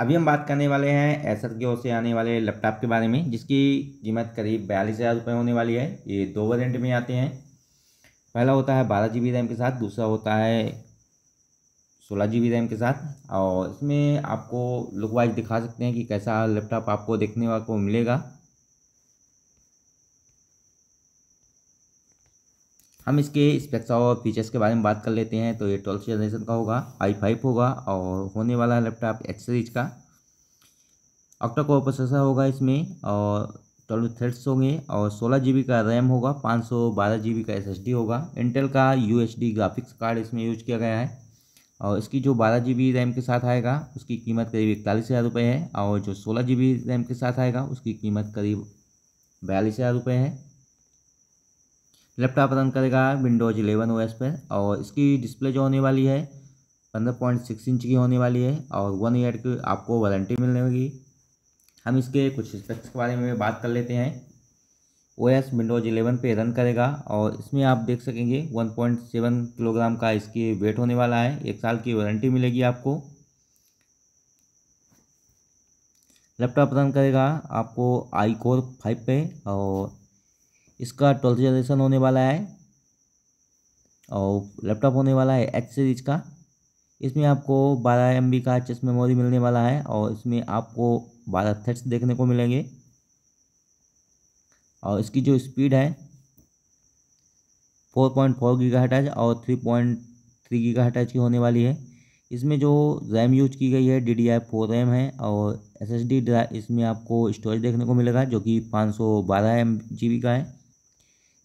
अभी हम बात करने वाले हैं एसर की ओर से आने वाले लैपटॉप के बारे में जिसकी कीमत करीब बयालीस हज़ार रुपये होने वाली है ये दो वेरिएंट में आते हैं पहला होता है बारह जी रैम के साथ दूसरा होता है सोलह जी रैम के साथ और इसमें आपको लुक वाइज दिखा सकते हैं कि कैसा लैपटॉप आपको देखने को मिलेगा हम इसके स्पेक्स और फीचर्स के बारे में बात कर लेते हैं तो ये ट्वेल्थ जनरेशन का होगा आई फाइव होगा और होने वाला है लैपटॉप एक्स सीरीज का ऑक्टा कोर प्रोसेसर होगा इसमें और ट्वेल्व थ्रेड्स होंगे और सोलह जी का रैम होगा पाँच सौ बारह जी का एस होगा इंटेल का यू ग्राफिक्स कार्ड इसमें यूज किया गया है और इसकी जो बारह जी रैम के साथ आएगा उसकी कीमत करीब इकतालीस हज़ार रुपये है और जो सोलह जी रैम के साथ आएगा उसकी कीमत करीब बयालीस हज़ार रुपये है लैपटॉप रन करेगा विंडोज़ इलेवन ओ पर और इसकी डिस्प्ले जो होने वाली है पंद्रह पॉइंट सिक्स इंच की होने वाली है और वन ईयर की आपको वारंटी मिलने होगी हम इसके कुछ स्पेक्स के बारे में बात कर लेते हैं ओ एस विंडोज़ इलेवन पे रन करेगा और इसमें आप देख सकेंगे वन पॉइंट सेवन किलोग्राम का इसकी वेट होने वाला है एक साल की वारंटी मिलेगी आपको लैपटॉप रन करेगा आपको आई कोर फाइव पे और इसका ट्वेल्थ जनरेशन होने वाला है और लैपटॉप होने वाला है एच सीरीज का इसमें आपको बारह एम का एच मेमोरी मिलने वाला है और इसमें आपको बारह थ्रेड्स देखने को मिलेंगे और इसकी जो स्पीड है four point four giga hertz और three point three giga hertz की होने वाली है इसमें जो रैम यूज की गई है D D I four RAM है और एस एस डी इसमें आपको स्टोरेज देखने को मिलेगा जो कि पाँच सौ बारह एम जी बी का है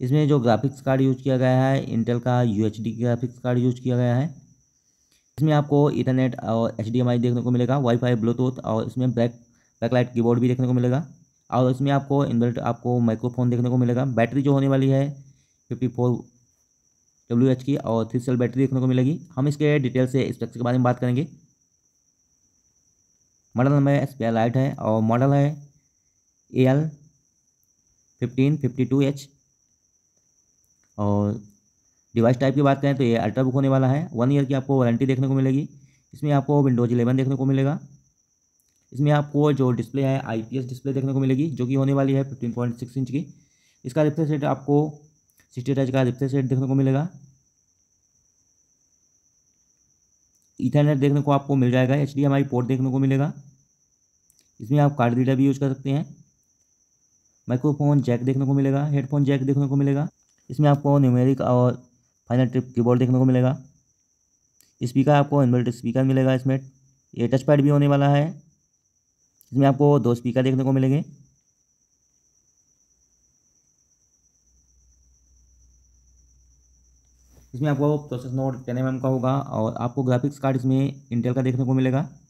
इसमें जो ग्राफिक्स कार्ड यूज किया गया है इंटेल का यू ग्राफिक्स कार्ड यूज किया गया है इसमें आपको इंटरनेट और एच देखने को मिलेगा वाईफाई ब्लूटूथ और इसमें ब्लैक बैकलाइट कीबोर्ड भी देखने को मिलेगा और इसमें आपको इन्वर्टर आपको माइक्रोफोन देखने को मिलेगा बैटरी जो होने वाली है फिफ्टी फोर डब्ल्यू एच की और थ्री सेल बैटरी देखने को मिलेगी हम इसके डिटेल से स्ट्रक्चर के बारे में बात करेंगे model number S P lite है और मॉडल है A L fifteen fifty two H और डिवाइस टाइप की बात करें तो ये अल्ट्रा बुक होने वाला है वन ईयर की आपको वारंटी देखने को मिलेगी इसमें आपको विंडोज इलेवन देखने को मिलेगा इसमें आपको जो डिस्प्ले है आईपीएस डिस्प्ले देखने को मिलेगी जो कि होने वाली है फिफ्टीन पॉइंट सिक्स इंच की इसका रिफ्रेश रेट आपको सिक्सटी टच का रिफ्रेश रेट देखने को मिलेगा इथरनेट देखने को आपको मिल जाएगा एच डी पोर्ट देखने को मिलेगा इसमें आप कार्ड रीडर भी यूज़ कर सकते हैं माइक्रोफोन जैक देखने को मिलेगा हेडफोन जैक देखने को मिलेगा इसमें आपको न्यूमेरिक और फाइनल ट्रिप कीबोर्ड देखने को मिलेगा स्पीकर आपको इन्वर्टेड स्पीकर मिलेगा इसमें ये टच पैड भी होने वाला है इसमें आपको दो स्पीकर देखने को मिलेंगे इसमें आपको प्रोसेस नोट टेन एम का होगा और आपको ग्राफिक्स कार्ड इसमें इंटेल का देखने को मिलेगा